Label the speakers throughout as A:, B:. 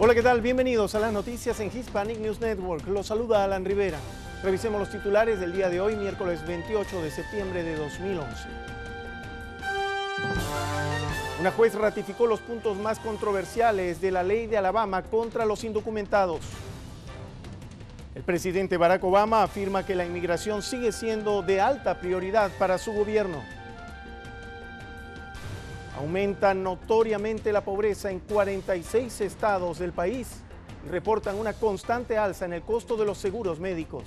A: Hola, ¿qué tal? Bienvenidos a las noticias en Hispanic News Network. Los saluda Alan Rivera. Revisemos los titulares del día de hoy, miércoles 28 de septiembre de 2011. Una juez ratificó los puntos más controversiales de la ley de Alabama contra los indocumentados. El presidente Barack Obama afirma que la inmigración sigue siendo de alta prioridad para su gobierno. Aumenta notoriamente la pobreza en 46 estados del país y reportan una constante alza en el costo de los seguros médicos.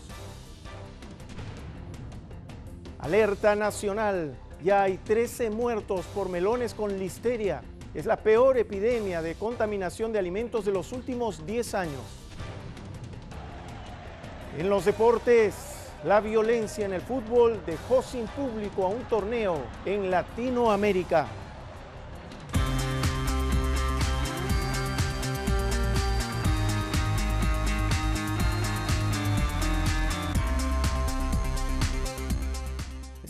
A: Alerta nacional. Ya hay 13 muertos por melones con listeria. Es la peor epidemia de contaminación de alimentos de los últimos 10 años. En los deportes, la violencia en el fútbol dejó sin público a un torneo en Latinoamérica.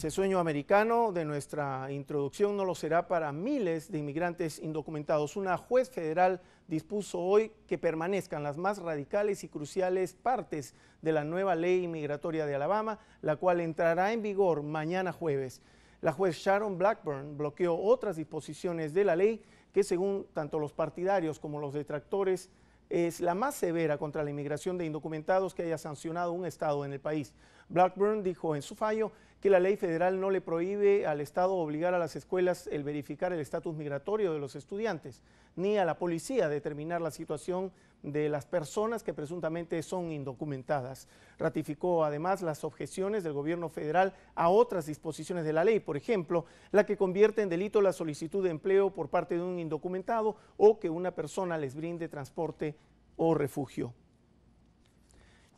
A: Ese sueño americano de nuestra introducción no lo será para miles de inmigrantes indocumentados. Una juez federal dispuso hoy que permanezcan las más radicales y cruciales partes de la nueva ley inmigratoria de Alabama, la cual entrará en vigor mañana jueves. La juez Sharon Blackburn bloqueó otras disposiciones de la ley que según tanto los partidarios como los detractores es la más severa contra la inmigración de indocumentados que haya sancionado un Estado en el país. Blackburn dijo en su fallo que la ley federal no le prohíbe al Estado obligar a las escuelas el verificar el estatus migratorio de los estudiantes, ni a la policía determinar la situación de las personas que presuntamente son indocumentadas. Ratificó además las objeciones del gobierno federal a otras disposiciones de la ley, por ejemplo, la que convierte en delito la solicitud de empleo por parte de un indocumentado o que una persona les brinde transporte o refugio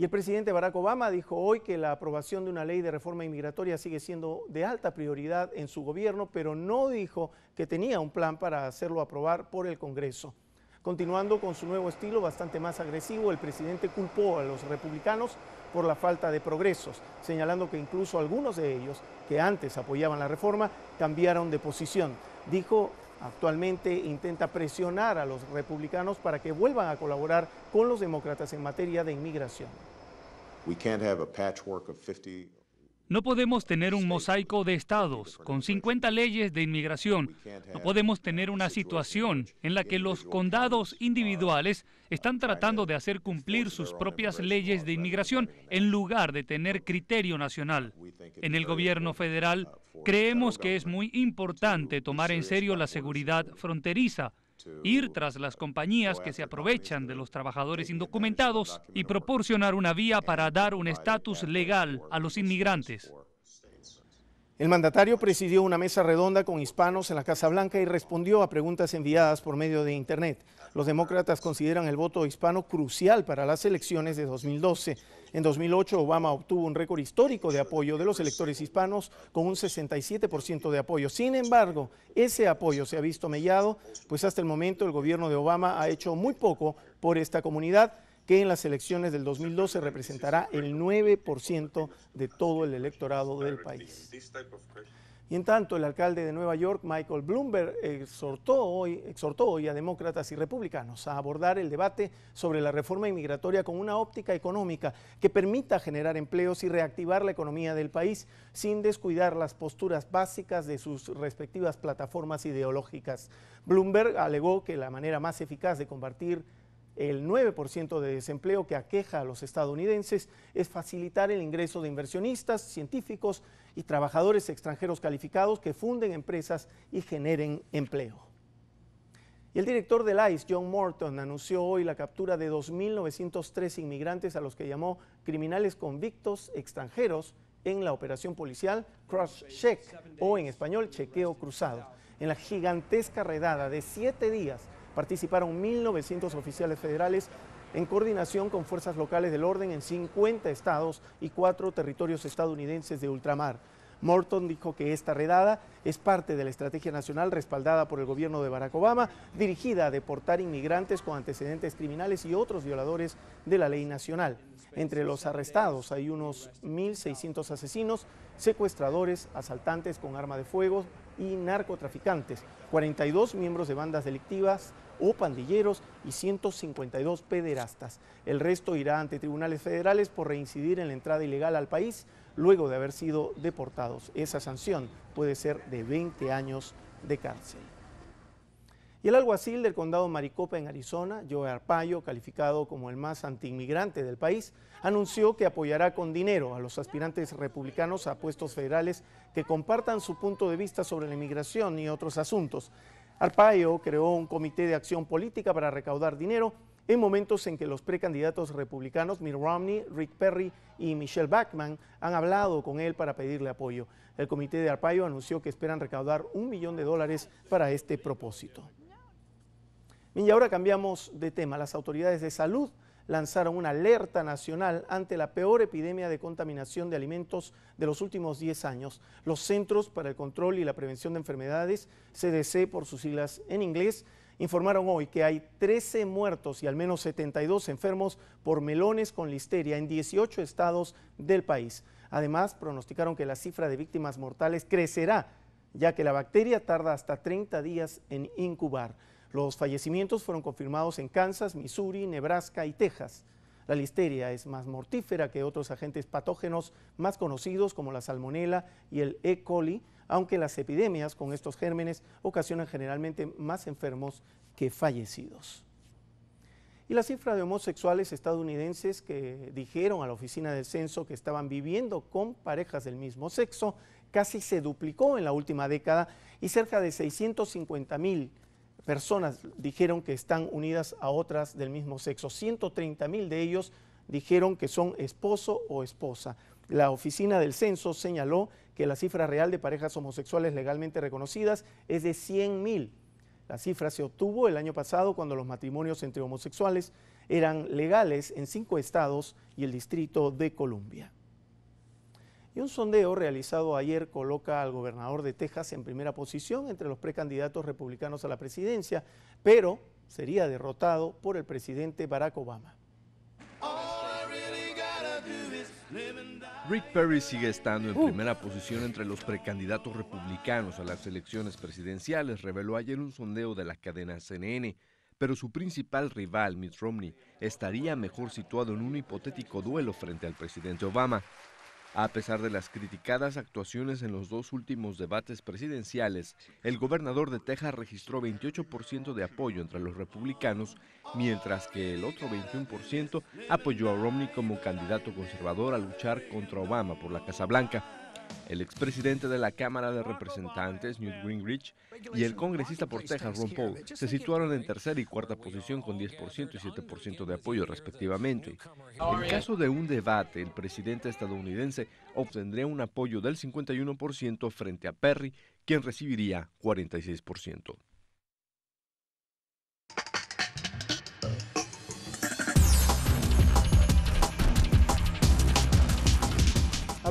A: el presidente Barack Obama dijo hoy que la aprobación de una ley de reforma inmigratoria sigue siendo de alta prioridad en su gobierno, pero no dijo que tenía un plan para hacerlo aprobar por el Congreso. Continuando con su nuevo estilo bastante más agresivo, el presidente culpó a los republicanos por la falta de progresos, señalando que incluso algunos de ellos que antes apoyaban la reforma cambiaron de posición. Dijo, actualmente intenta presionar a los republicanos para que vuelvan a colaborar con los demócratas en materia de inmigración. No podemos tener un mosaico de estados con 50 leyes de inmigración. No podemos tener una situación en la que los condados uh, individuales están tratando de hacer cumplir sus propias leyes de inmigración en lugar de tener criterio nacional. En el gobierno federal uh, creemos que es muy importante tomar en serio la seguridad fronteriza ir tras las compañías que se aprovechan de los trabajadores indocumentados y proporcionar una vía para dar un estatus legal a los inmigrantes. El mandatario presidió una mesa redonda con hispanos en la Casa Blanca y respondió a preguntas enviadas por medio de Internet. Los demócratas consideran el voto hispano crucial para las elecciones de 2012. En 2008, Obama obtuvo un récord histórico de apoyo de los electores hispanos con un 67% de apoyo. Sin embargo, ese apoyo se ha visto mellado, pues hasta el momento el gobierno de Obama ha hecho muy poco por esta comunidad que en las elecciones del 2012 representará el 9% de todo el electorado del país. Y en tanto, el alcalde de Nueva York, Michael Bloomberg, exhortó hoy, exhortó a demócratas y republicanos a abordar el debate sobre la reforma inmigratoria con una óptica económica que permita generar empleos y reactivar la economía del país sin descuidar las posturas básicas de sus respectivas plataformas ideológicas. Bloomberg alegó que la manera más eficaz de combatir el 9% de desempleo que aqueja a los estadounidenses es facilitar el ingreso de inversionistas, científicos y trabajadores extranjeros calificados que funden empresas y generen empleo. Y el director del ICE, John Morton, anunció hoy la captura de 2.903 inmigrantes a los que llamó criminales convictos extranjeros en la operación policial Cross Check o en español Chequeo Cruzado, en la gigantesca redada de siete días participaron 1.900 oficiales federales en coordinación con fuerzas locales del orden en 50 estados y cuatro territorios estadounidenses de ultramar. Morton dijo que esta redada es parte de la estrategia nacional respaldada por el gobierno de Barack Obama, dirigida a deportar inmigrantes con antecedentes criminales y otros violadores de la ley nacional. Entre los arrestados hay unos 1.600 asesinos, secuestradores, asaltantes con arma de fuego y narcotraficantes, 42 miembros de bandas delictivas, o pandilleros y 152 pederastas. El resto irá ante tribunales federales por reincidir en la entrada ilegal al país luego de haber sido deportados. Esa sanción puede ser de 20 años de cárcel. Y el alguacil del condado Maricopa en Arizona, Joe Arpaio, calificado como el más antiinmigrante del país, anunció que apoyará con dinero a los aspirantes republicanos a puestos federales que compartan su punto de vista sobre la inmigración y otros asuntos. Arpaio creó un comité de acción política para recaudar dinero en momentos en que los precandidatos republicanos Mitt Romney, Rick Perry y Michelle Bachmann han hablado con él para pedirle apoyo. El comité de Arpaio anunció que esperan recaudar un millón de dólares para este propósito. y ahora cambiamos de tema. Las autoridades de salud lanzaron una alerta nacional ante la peor epidemia de contaminación de alimentos de los últimos 10 años. Los Centros para el Control y la Prevención de Enfermedades, CDC por sus siglas en inglés, informaron hoy que hay 13 muertos y al menos 72 enfermos por melones con listeria en 18 estados del país. Además, pronosticaron que la cifra de víctimas mortales crecerá, ya que la bacteria tarda hasta 30 días en incubar. Los fallecimientos fueron confirmados en Kansas, Missouri, Nebraska y Texas. La listeria es más mortífera que otros agentes patógenos más conocidos como la salmonela y el E. coli, aunque las epidemias con estos gérmenes ocasionan generalmente más enfermos que fallecidos. Y la cifra de homosexuales estadounidenses que dijeron a la oficina del censo que estaban viviendo con parejas del mismo sexo casi se duplicó en la última década y cerca de 650 mil personas dijeron que están unidas a otras del mismo sexo. 130 mil de ellos dijeron que son esposo o esposa. La oficina del censo señaló que la cifra real de parejas homosexuales legalmente reconocidas es de 100 mil. La cifra se obtuvo el año pasado cuando los matrimonios entre homosexuales eran legales en cinco estados y el Distrito de Columbia. Y un sondeo realizado ayer coloca al gobernador de Texas en primera posición entre los precandidatos republicanos a la presidencia, pero sería derrotado por el presidente Barack Obama. Rick Perry sigue estando en uh. primera posición entre los precandidatos republicanos a las elecciones presidenciales, reveló ayer un sondeo de la cadena CNN, pero su principal rival, Mitt Romney, estaría mejor situado en un hipotético duelo frente al presidente Obama. A pesar de las criticadas actuaciones en los dos últimos debates presidenciales, el gobernador de Texas registró 28% de apoyo entre los republicanos, mientras que el otro 21% apoyó a Romney como candidato conservador a luchar contra Obama por la Casa Blanca el expresidente de la Cámara de Representantes, Newt Gingrich, y el congresista por Texas, Ron Paul, se situaron en tercera y cuarta posición con 10% y 7% de apoyo respectivamente. En caso de un debate, el presidente estadounidense obtendría un apoyo del 51% frente a Perry, quien recibiría 46%.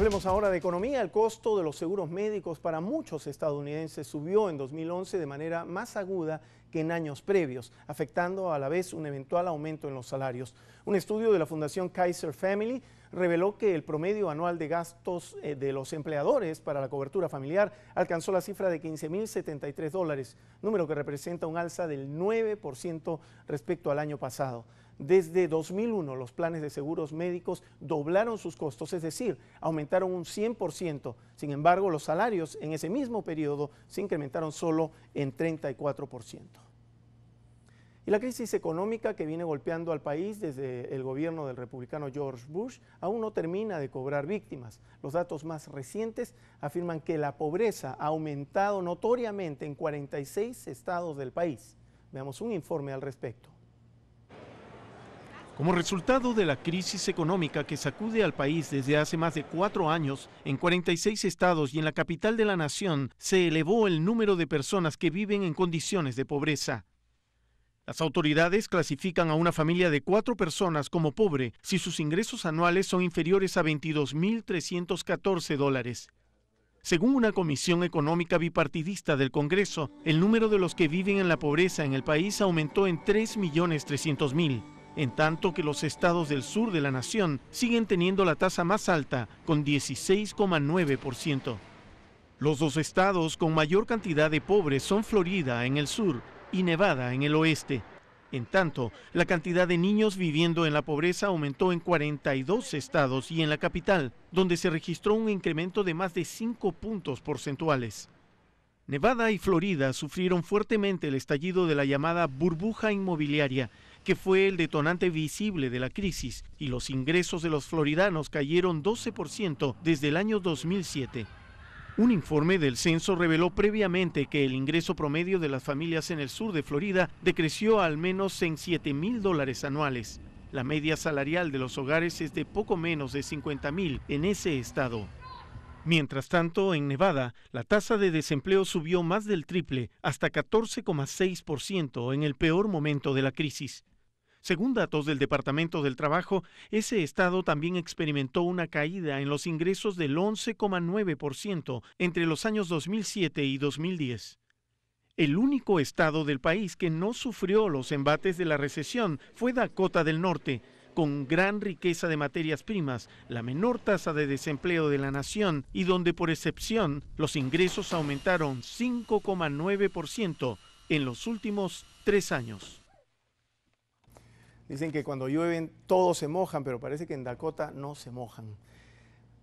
A: Hablemos ahora de economía. El costo de los seguros médicos para muchos estadounidenses subió en 2011 de manera más aguda que en años previos, afectando a la vez un eventual aumento en los salarios. Un estudio de la Fundación Kaiser Family reveló que el promedio anual de gastos eh, de los empleadores para la cobertura familiar alcanzó la cifra de 15.073 dólares, número que representa un alza del 9% respecto al año pasado. Desde 2001 los planes de seguros médicos doblaron sus costos, es decir, aumentaron un 100%. Sin embargo, los salarios en ese mismo periodo se incrementaron solo en 34%. Y la crisis económica que viene golpeando al país desde el gobierno del republicano George Bush aún no termina de cobrar víctimas. Los datos más recientes afirman que la pobreza ha aumentado notoriamente en 46 estados del país. Veamos un informe al respecto. Como resultado de la crisis económica que sacude al país desde hace más de cuatro años, en 46 estados y en la capital de la nación se elevó el número de personas que viven en condiciones de pobreza. Las autoridades clasifican a una familia de cuatro personas como pobre si sus ingresos anuales son inferiores a 22.314 dólares. Según una comisión económica bipartidista del Congreso, el número de los que viven en la pobreza en el país aumentó en 3.300.000 en tanto que los estados del sur de la nación siguen teniendo la tasa más alta, con 16,9%. Los dos estados con mayor cantidad de pobres son Florida en el sur y Nevada en el oeste. En tanto, la cantidad de niños viviendo en la pobreza aumentó en 42 estados y en la capital, donde se registró un incremento de más de 5 puntos porcentuales. Nevada y Florida sufrieron fuertemente el estallido de la llamada burbuja inmobiliaria, que fue el detonante visible de la crisis, y los ingresos de los floridanos cayeron 12% desde el año 2007. Un informe del censo reveló previamente que el ingreso promedio de las familias en el sur de Florida decreció al menos en 7 mil dólares anuales. La media salarial de los hogares es de poco menos de 50 mil en ese estado. Mientras tanto, en Nevada, la tasa de desempleo subió más del triple, hasta 14,6% en el peor momento de la crisis. Según datos del Departamento del Trabajo, ese estado también experimentó una caída en los ingresos del 11,9% entre los años 2007 y 2010. El único estado del país que no sufrió los embates de la recesión fue Dakota del Norte, con gran riqueza de materias primas, la menor tasa de desempleo de la nación y donde por excepción los ingresos aumentaron 5,9% en los últimos tres años. Dicen que cuando llueven todos se mojan, pero parece que en Dakota no se mojan.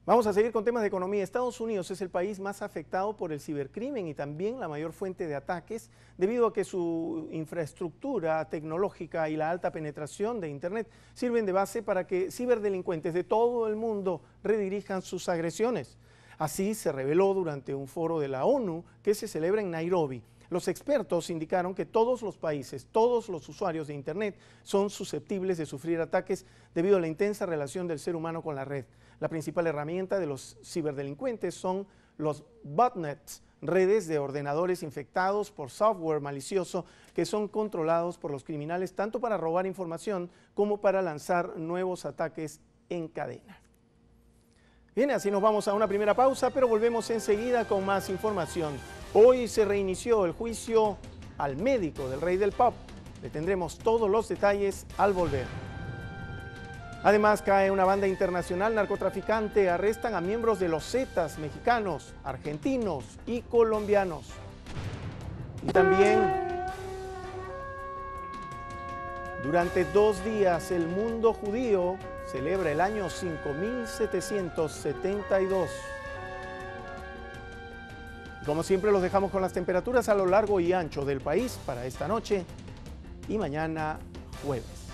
A: Vamos a seguir con temas de economía. Estados Unidos es el país más afectado por el cibercrimen y también la mayor fuente de ataques debido a que su infraestructura tecnológica y la alta penetración de Internet sirven de base para que ciberdelincuentes de todo el mundo redirijan sus agresiones. Así se reveló durante un foro de la ONU que se celebra en Nairobi. Los expertos indicaron que todos los países, todos los usuarios de Internet son susceptibles de sufrir ataques debido a la intensa relación del ser humano con la red. La principal herramienta de los ciberdelincuentes son los botnets, redes de ordenadores infectados por software malicioso que son controlados por los criminales tanto para robar información como para lanzar nuevos ataques en cadena. Bien, así nos vamos a una primera pausa, pero volvemos enseguida con más información. Hoy se reinició el juicio al médico del rey del pop. Le tendremos todos los detalles al volver. Además, cae una banda internacional narcotraficante. Arrestan a miembros de los Zetas mexicanos, argentinos y colombianos. Y también, durante dos días, el mundo judío celebra el año 5772 como siempre los dejamos con las temperaturas a lo largo y ancho del país para esta noche y mañana jueves.